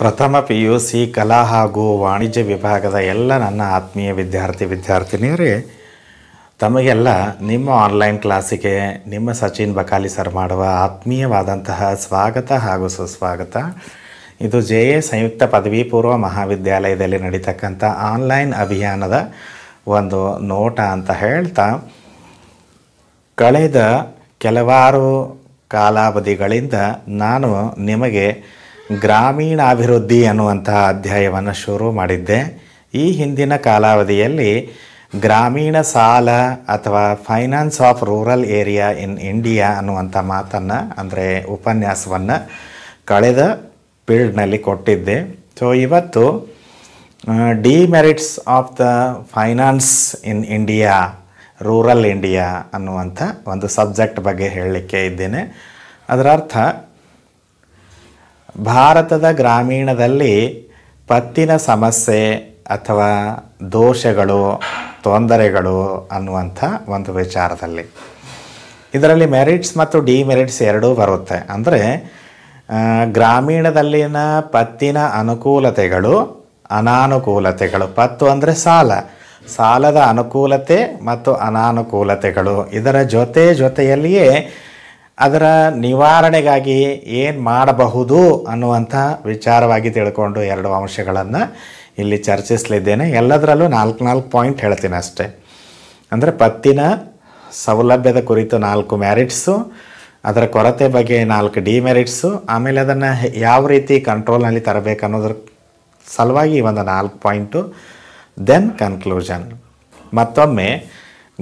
ಪ್ರಥಮ P U C ಕಲಾ ಹಾಗೂ ವಾಣಿಜ್ಯ ವಿಭಾಗದ ಎಲ್ಲ ನನ್ನ ಆತ್ಮೀಯ ವಿದ್ಯಾರ್ಥಿ ವಿದ್ಯಾರ್ಥಿನಿಯರೇ ತಮಗೆಲ್ಲ ನಿಮ್ಮ ಆನ್ಲೈನ್ ಕ್ಲಾಸಿಗೆ ನಿಮ್ಮ ಸಚಿನ್ ಬಕಾಲಿ ಸರ್ ಮಾಡುವ ಆತ್ಮೀಯವಾದಂತಹ ಸ್ವಾಗತ ಹಾಗೂ ಸುಸ್ವಾಗತ ಇದು ಜೆ ಎ ಸಂಯುಕ್ತ ಪದವಿ ಪೂರ್ವ ಮಹಾವಿದ್ಯಾಲಯದಲ್ಲಿ ನಡೀತಕ್ಕಂಥ ಆನ್ಲೈನ್ ಅಭಿಯಾನದ ಒಂದು ನೋಟ ಅಂತ ಹೇಳ್ತಾ ಕಳೆದ ಕೆಲವಾರು ಕಾಲಾವಧಿಗಳಿಂದ ನಾನು ನಿಮಗೆ ಗ್ರಾಮೀಣಾಭಿವೃದ್ಧಿ ಅನ್ನುವಂತಹ ಅಧ್ಯಾಯವನ್ನು ಶುರು ಮಾಡಿದ್ದೆ ಈ ಹಿಂದಿನ ಕಾಲಾವಧಿಯಲ್ಲಿ ಗ್ರಾಮೀಣ ಸಾಲ ಅಥವಾ finance of rural area in India ಅನ್ನುವಂಥ ಮಾತನ್ನು ಅಂದರೆ ಉಪನ್ಯಾಸವನ್ನು ಕಳೆದ ಫೀಲ್ಡ್ನಲ್ಲಿ ಕೊಟ್ಟಿದ್ದೆ ಸೊ ಇವತ್ತು demerits of the finance in India rural India ಅನ್ನುವಂಥ ಒಂದು ಸಬ್ಜೆಕ್ಟ್ ಬಗ್ಗೆ ಹೇಳಲಿಕ್ಕೆ ಇದ್ದೇನೆ ಅದರ ಅರ್ಥ ಭಾರತದ ಗ್ರಾಮೀಣದಲ್ಲಿ ಪತ್ತಿನ ಸಮಸ್ಯೆ ಅಥವಾ ದೋಷಗಳು ತೊಂದರೆಗಳು ಅನ್ನುವಂಥ ಒಂದು ವಿಚಾರದಲ್ಲಿ ಇದರಲ್ಲಿ ಮೆರಿಟ್ಸ್ ಮತ್ತು ಡಿಮೆರಿಟ್ಸ್ ಎರಡೂ ಬರುತ್ತೆ ಅಂದರೆ ಗ್ರಾಮೀಣದಲ್ಲಿನ ಪತ್ತಿನ ಅನುಕೂಲತೆಗಳು ಅನಾನುಕೂಲತೆಗಳು ಪತ್ತು ಅಂದರೆ ಸಾಲ ಸಾಲದ ಅನುಕೂಲತೆ ಮತ್ತು ಅನಾನುಕೂಲತೆಗಳು ಇದರ ಜೊತೆ ಜೊತೆಯಲ್ಲಿಯೇ ಅದರ ನಿವಾರಣೆಗಾಗಿ ಏನು ಮಾಡಬಹುದು ಅನ್ನುವಂಥ ವಿಚಾರವಾಗಿ ತಿಳ್ಕೊಂಡು ಎರಡು ಅಂಶಗಳನ್ನು ಇಲ್ಲಿ ಚರ್ಚಿಸಲಿದ್ದೇನೆ ಎಲ್ಲದರಲ್ಲೂ ನಾಲ್ಕು ನಾಲ್ಕು ಪಾಯಿಂಟ್ ಹೇಳ್ತೀನಿ ಅಷ್ಟೆ ಅಂದರೆ ಪತ್ತಿನ ಸೌಲಭ್ಯದ ಕುರಿತು ನಾಲ್ಕು ಮ್ಯಾರಿಟ್ಸು ಅದರ ಕೊರತೆ ಬಗ್ಗೆ ನಾಲ್ಕು ಡಿಮೆರಿಟ್ಸು ಆಮೇಲೆ ಅದನ್ನು ಯಾವ ರೀತಿ ಕಂಟ್ರೋಲ್ನಲ್ಲಿ ತರಬೇಕು ಅನ್ನೋದ್ರ ಸಲುವಾಗಿ ಒಂದು ನಾಲ್ಕು ಪಾಯಿಂಟು ದೆನ್ ಕನ್ಕ್ಲೂಷನ್ ಮತ್ತೊಮ್ಮೆ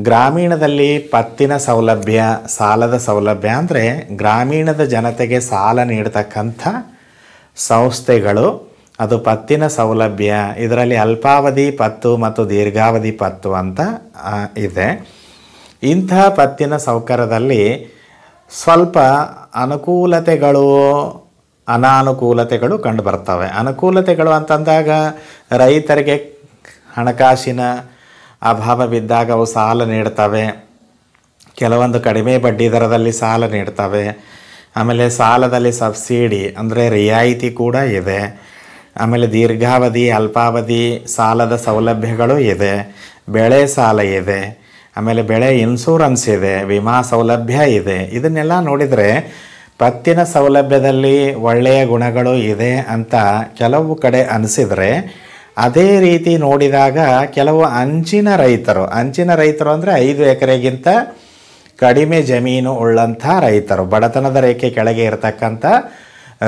ಗ್ರಾಮೀಣದಲ್ಲಿ ಪತ್ತಿನ ಸೌಲಭ್ಯ ಸಾಲದ ಸೌಲಭ್ಯ ಅಂದರೆ ಗ್ರಾಮೀಣದ ಜನತೆಗೆ ಸಾಲ ನೀಡತಕ್ಕಂಥ ಸಂಸ್ಥೆಗಳು ಅದು ಪತ್ತಿನ ಸೌಲಭ್ಯ ಇದರಲ್ಲಿ ಅಲ್ಪಾವಧಿ ಪತ್ತು ಮತ್ತು ದೀರ್ಘಾವಧಿ ಪತ್ತು ಅಂತ ಇದೆ ಇಂಥ ಪತ್ತಿನ ಸೌಕರ್ಯದಲ್ಲಿ ಸ್ವಲ್ಪ ಅನುಕೂಲತೆಗಳು ಅನಾನುಕೂಲತೆಗಳು ಕಂಡು ಬರ್ತವೆ ಅನುಕೂಲತೆಗಳು ಅಂತಂದಾಗ ರೈತರಿಗೆ ಹಣಕಾಸಿನ ಅಭಾವ ಬಿದ್ದಾಗ ಅವು ಸಾಲ ನೀಡ್ತವೆ ಕೆಲವೊಂದು ಕಡಿಮೆ ಬಡ್ಡಿ ದರದಲ್ಲಿ ಸಾಲ ನೀಡ್ತವೆ ಆಮೇಲೆ ಸಾಲದಲ್ಲಿ ಸಬ್ಸಿಡಿ ಅಂದರೆ ರಿಯಾಯಿತಿ ಕೂಡ ಇದೆ ಆಮೇಲೆ ದೀರ್ಘಾವಧಿ ಅಲ್ಪಾವಧಿ ಸಾಲದ ಸೌಲಭ್ಯಗಳು ಇದೆ ಬೆಳೆ ಸಾಲ ಇದೆ ಆಮೇಲೆ ಬೆಳೆ ಇನ್ಸೂರೆನ್ಸ್ ಇದೆ ವಿಮಾ ಸೌಲಭ್ಯ ಇದೆ ಇದನ್ನೆಲ್ಲ ನೋಡಿದರೆ ಪತ್ತಿನ ಸೌಲಭ್ಯದಲ್ಲಿ ಒಳ್ಳೆಯ ಗುಣಗಳು ಇದೆ ಅಂತ ಕೆಲವು ಕಡೆ ಅನಿಸಿದರೆ ಅದೇ ರೀತಿ ನೋಡಿದಾಗ ಕೆಲವು ಅಂಚಿನ ರೈತರು ಅಂಚಿನ ರೈತರು ಅಂದರೆ ಐದು ಎಕರೆಗಿಂತ ಕಡಿಮೆ ಜಮೀನು ಉಳ್ಳಂಥ ರೈತರು ಬಡತನದ ರೇಖೆ ಕೆಳಗೆ ಇರತಕ್ಕಂಥ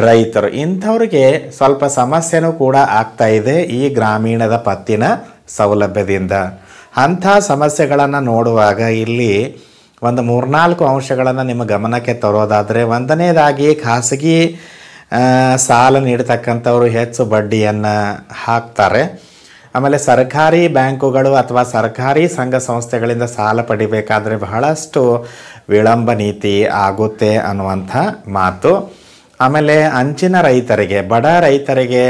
ರೈತರು ಇಂಥವ್ರಿಗೆ ಸ್ವಲ್ಪ ಸಮಸ್ಯೆನೂ ಕೂಡ ಆಗ್ತಾ ಇದೆ ಈ ಗ್ರಾಮೀಣದ ಪತ್ತಿನ ಸೌಲಭ್ಯದಿಂದ ಅಂಥ ಸಮಸ್ಯೆಗಳನ್ನು ನೋಡುವಾಗ ಇಲ್ಲಿ ಒಂದು ಮೂರ್ನಾಲ್ಕು ಅಂಶಗಳನ್ನು ನಿಮ್ಮ ಗಮನಕ್ಕೆ ತರೋದಾದರೆ ಒಂದನೇದಾಗಿ ಖಾಸಗಿ ಸಾಲ ನೀಡತಕ್ಕಂಥವ್ರು ಹೆಚ್ಚು ಬಡ್ಡಿಯನ್ನು ಹಾಕ್ತಾರೆ ಆಮೇಲೆ ಸರ್ಕಾರಿ ಬ್ಯಾಂಕುಗಳು ಅಥವಾ ಸರ್ಕಾರಿ ಸಂಘ ಸಂಸ್ಥೆಗಳಿಂದ ಸಾಲ ಪಡಿಬೇಕಾದರೆ ಬಹಳಷ್ಟು ವಿಳಂಬ ನೀತಿ ಆಗುತ್ತೆ ಅನ್ನುವಂಥ ಮಾತು ಆಮೇಲೆ ಅಂಚಿನ ರೈತರಿಗೆ ಬಡ ರೈತರಿಗೆ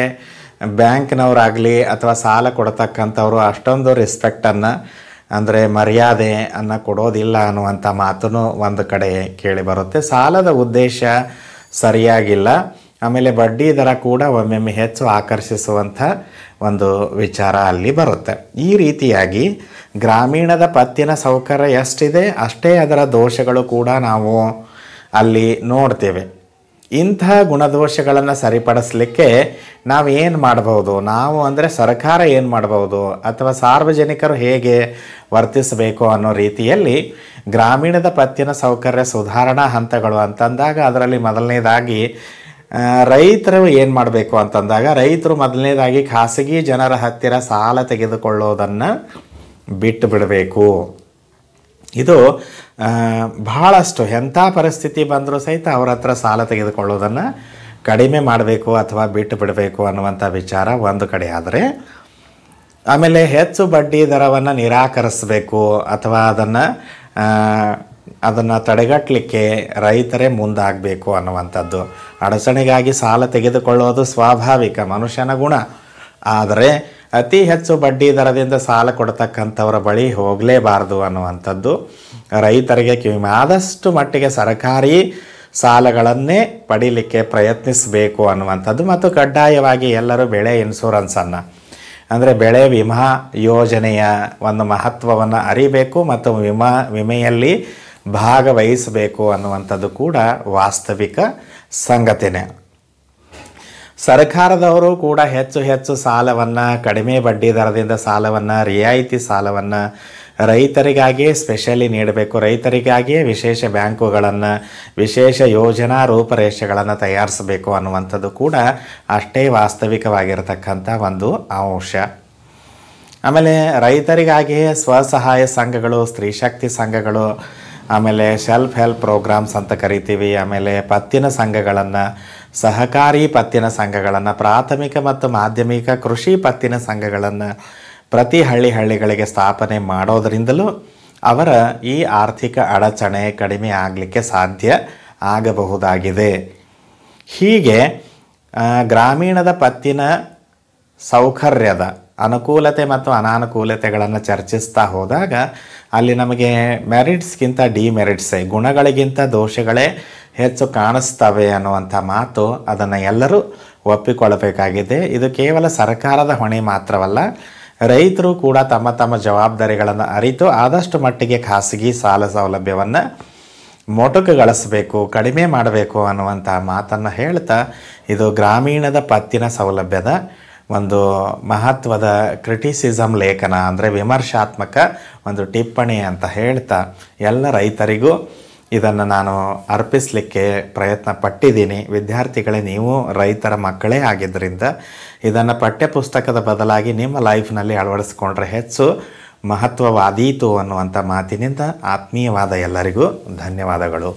ಬ್ಯಾಂಕ್ನವರಾಗಲಿ ಅಥವಾ ಸಾಲ ಕೊಡ್ತಕ್ಕಂಥವ್ರು ಅಷ್ಟೊಂದು ರೆಸ್ಪೆಕ್ಟನ್ನು ಅಂದರೆ ಮರ್ಯಾದೆ ಅನ್ನು ಕೊಡೋದಿಲ್ಲ ಅನ್ನುವಂಥ ಮಾತು ಒಂದು ಕಡೆ ಕೇಳಿಬರುತ್ತೆ ಸಾಲದ ಉದ್ದೇಶ ಸರಿಯಾಗಿಲ್ಲ ಆಮೇಲೆ ಬಡ್ಡಿ ದರ ಕೂಡ ಒಮ್ಮೆಮ್ಮೆ ಹೆಚ್ಚು ಆಕರ್ಷಿಸುವಂಥ ಒಂದು ವಿಚಾರ ಅಲ್ಲಿ ಬರುತ್ತೆ ಈ ರೀತಿಯಾಗಿ ಗ್ರಾಮೀಣದ ಪತ್ತಿನ ಸೌಕರ್ಯ ಎಷ್ಟಿದೆ ಅಷ್ಟೇ ಅದರ ದೋಷಗಳು ಕೂಡ ನಾವು ಅಲ್ಲಿ ನೋಡ್ತೇವೆ ಇಂಥ ಗುಣದೋಷಗಳನ್ನು ಸರಿಪಡಿಸಲಿಕ್ಕೆ ನಾವು ಏನು ಮಾಡ್ಬೋದು ನಾವು ಅಂದರೆ ಸರ್ಕಾರ ಏನು ಮಾಡ್ಬೋದು ಅಥವಾ ಸಾರ್ವಜನಿಕರು ಹೇಗೆ ವರ್ತಿಸಬೇಕು ಅನ್ನೋ ರೀತಿಯಲ್ಲಿ ಗ್ರಾಮೀಣದ ಪತ್ತಿನ ಸೌಕರ್ಯ ಸುಧಾರಣಾ ಹಂತಗಳು ಅಂತಂದಾಗ ಅದರಲ್ಲಿ ಮೊದಲನೇದಾಗಿ ರೈತರು ಏನು ಮಾಡಬೇಕು ಅಂತಂದಾಗ ರೈತರು ಮೊದಲನೇದಾಗಿ ಖಾಸಗಿ ಜನರ ಹತ್ತಿರ ಸಾಲ ತೆಗೆದುಕೊಳ್ಳೋದನ್ನು ಬಿಟ್ಟು ಬಿಡಬೇಕು ಇದು ಬಹಳಷ್ಟು ಎಂಥ ಪರಿಸ್ಥಿತಿ ಬಂದರೂ ಸಹಿತ ಅವರ ಹತ್ರ ಸಾಲ ತೆಗೆದುಕೊಳ್ಳೋದನ್ನು ಕಡಿಮೆ ಮಾಡಬೇಕು ಅಥವಾ ಬಿಟ್ಟು ಬಿಡಬೇಕು ಅನ್ನುವಂಥ ವಿಚಾರ ಒಂದು ಕಡೆ ಆದರೆ ಆಮೇಲೆ ಹೆಚ್ಚು ಬಡ್ಡಿ ದರವನ್ನು ನಿರಾಕರಿಸಬೇಕು ಅಥವಾ ಅದನ್ನು ಅದನ್ನು ತಡೆಗಟ್ಟಲಿಕ್ಕೆ ರೈತರೇ ಮುಂದಾಗಬೇಕು ಅನ್ನುವಂಥದ್ದು ಅಡಚಣೆಗಾಗಿ ಸಾಲ ತೆಗೆದುಕೊಳ್ಳೋದು ಸ್ವಾಭಾವಿಕ ಮನುಷ್ಯನ ಗುಣ ಆದರೆ ಅತಿ ಹೆಚ್ಚು ಬಡ್ಡಿ ದರದಿಂದ ಸಾಲ ಕೊಡ್ತಕ್ಕಂಥವ್ರ ಬಳಿ ಹೋಗಲೇಬಾರ್ದು ಅನ್ನುವಂಥದ್ದು ರೈತರಿಗೆ ಕಿವಿ ಆದಷ್ಟು ಮಟ್ಟಿಗೆ ಸರಕಾರಿ ಸಾಲಗಳನ್ನೇ ಪಡೀಲಿಕ್ಕೆ ಪ್ರಯತ್ನಿಸಬೇಕು ಅನ್ನುವಂಥದ್ದು ಮತ್ತು ಕಡ್ಡಾಯವಾಗಿ ಎಲ್ಲರೂ ಬೆಳೆ ಇನ್ಶೂರೆನ್ಸನ್ನು ಅಂದರೆ ಬೆಳೆ ವಿಮಾ ಯೋಜನೆಯ ಒಂದು ಮಹತ್ವವನ್ನು ಅರಿಬೇಕು ಮತ್ತು ವಿಮಾ ವಿಮೆಯಲ್ಲಿ ಭಾಗವಹಿಸಬೇಕು ಅನ್ನುವಂಥದ್ದು ಕೂಡ ವಾಸ್ತವಿಕ ಸಂಗತಿನೇ ಸರ್ಕಾರದವರು ಕೂಡ ಹೆಚ್ಚು ಹೆಚ್ಚು ಸಾಲವನ್ನು ಕಡಿಮೆ ಬಡ್ಡಿ ದರದಿಂದ ಸಾಲವನ್ನು ರಿಯಾಯಿತಿ ಸಾಲವನ್ನು ರೈತರಿಗಾಗಿಯೇ ಸ್ಪೆಷಲಿ ನೀಡಬೇಕು ರೈತರಿಗಾಗಿಯೇ ವಿಶೇಷ ಬ್ಯಾಂಕುಗಳನ್ನು ವಿಶೇಷ ಯೋಜನಾ ರೂಪರೇಷೆಗಳನ್ನು ತಯಾರಿಸಬೇಕು ಅನ್ನುವಂಥದ್ದು ಕೂಡ ಅಷ್ಟೇ ವಾಸ್ತವಿಕವಾಗಿರತಕ್ಕಂಥ ಒಂದು ಅಂಶ ಆಮೇಲೆ ರೈತರಿಗಾಗಿಯೇ ಸ್ವಸಹಾಯ ಸಂಘಗಳು ಸ್ತ್ರೀಶಕ್ತಿ ಸಂಘಗಳು ಆಮೇಲೆ ಸೆಲ್ಫ್ ಹೆಲ್ಪ್ ಪ್ರೋಗ್ರಾಮ್ಸ್ ಅಂತ ಕರಿತೀವಿ ಆಮೇಲೆ ಪತ್ತಿನ ಸಂಘಗಳನ್ನು ಸಹಕಾರಿ ಪತ್ತಿನ ಸಂಘಗಳನ್ನು ಪ್ರಾಥಮಿಕ ಮತ್ತು ಮಾಧ್ಯಮಿಕ ಕೃಷಿ ಪತ್ತಿನ ಸಂಘಗಳನ್ನು ಪ್ರತಿ ಹಳ್ಳಿ ಹಳ್ಳಿಗಳಿಗೆ ಸ್ಥಾಪನೆ ಮಾಡೋದರಿಂದಲೂ ಅವರ ಈ ಆರ್ಥಿಕ ಅಡಚಣೆ ಕಡಿಮೆ ಆಗಲಿಕ್ಕೆ ಸಾಧ್ಯ ಆಗಬಹುದಾಗಿದೆ ಹೀಗೆ ಗ್ರಾಮೀಣದ ಪತ್ತಿನ ಸೌಕರ್ಯದ ಅನುಕೂಲತೆ ಮತ್ತು ಅನಾನುಕೂಲತೆಗಳನ್ನು ಚರ್ಚಿಸ್ತಾ ಹೋದಾಗ ಅಲ್ಲಿ ನಮಗೆ ಮೆರಿಟ್ಸ್ಗಿಂತ ಡಿಮೆರಿಟ್ಸೇ ಗುಣಗಳಿಗಿಂತ ದೋಷಗಳೇ ಹೆಚ್ಚು ಕಾಣಿಸ್ತವೆ ಅನ್ನುವಂಥ ಮಾತು ಅದನ್ನು ಎಲ್ಲರೂ ಒಪ್ಪಿಕೊಳ್ಳಬೇಕಾಗಿದೆ ಇದು ಕೇವಲ ಸರ್ಕಾರದ ಹೊಣೆ ಮಾತ್ರವಲ್ಲ ರೈತರು ಕೂಡ ತಮ್ಮ ತಮ್ಮ ಜವಾಬ್ದಾರಿಗಳನ್ನು ಅರಿತು ಆದಷ್ಟು ಮಟ್ಟಿಗೆ ಖಾಸಗಿ ಸಾಲ ಸೌಲಭ್ಯವನ್ನು ಮೊಟಕುಗಳಿಸಬೇಕು ಕಡಿಮೆ ಮಾಡಬೇಕು ಅನ್ನುವಂಥ ಮಾತನ್ನು ಹೇಳ್ತಾ ಇದು ಗ್ರಾಮೀಣದ ಪತ್ತಿನ ಸೌಲಭ್ಯದ ಒಂದು ಮಹತ್ವದ ಕ್ರಿಟಿಸಿಸಮ್ ಲೇಖನ ಅಂದರೆ ವಿಮರ್ಶಾತ್ಮಕ ಒಂದು ಟಿಪ್ಪಣಿ ಅಂತ ಹೇಳ್ತಾ ಎಲ್ಲ ರೈತರಿಗೂ ಇದನ್ನು ನಾನು ಅರ್ಪಿಸಲಿಕ್ಕೆ ಪ್ರಯತ್ನ ಪಟ್ಟಿದ್ದೀನಿ ವಿದ್ಯಾರ್ಥಿಗಳೇ ನೀವು ರೈತರ ಮಕ್ಕಳೇ ಆಗಿದ್ದರಿಂದ ಇದನ್ನು ಪಠ್ಯಪುಸ್ತಕದ ಬದಲಾಗಿ ನಿಮ್ಮ ಲೈಫ್ನಲ್ಲಿ ಅಳವಡಿಸ್ಕೊಂಡ್ರೆ ಹೆಚ್ಚು ಮಹತ್ವವಾದೀತು ಅನ್ನುವಂಥ ಮಾತಿನಿಂದ ಆತ್ಮೀಯವಾದ ಎಲ್ಲರಿಗೂ ಧನ್ಯವಾದಗಳು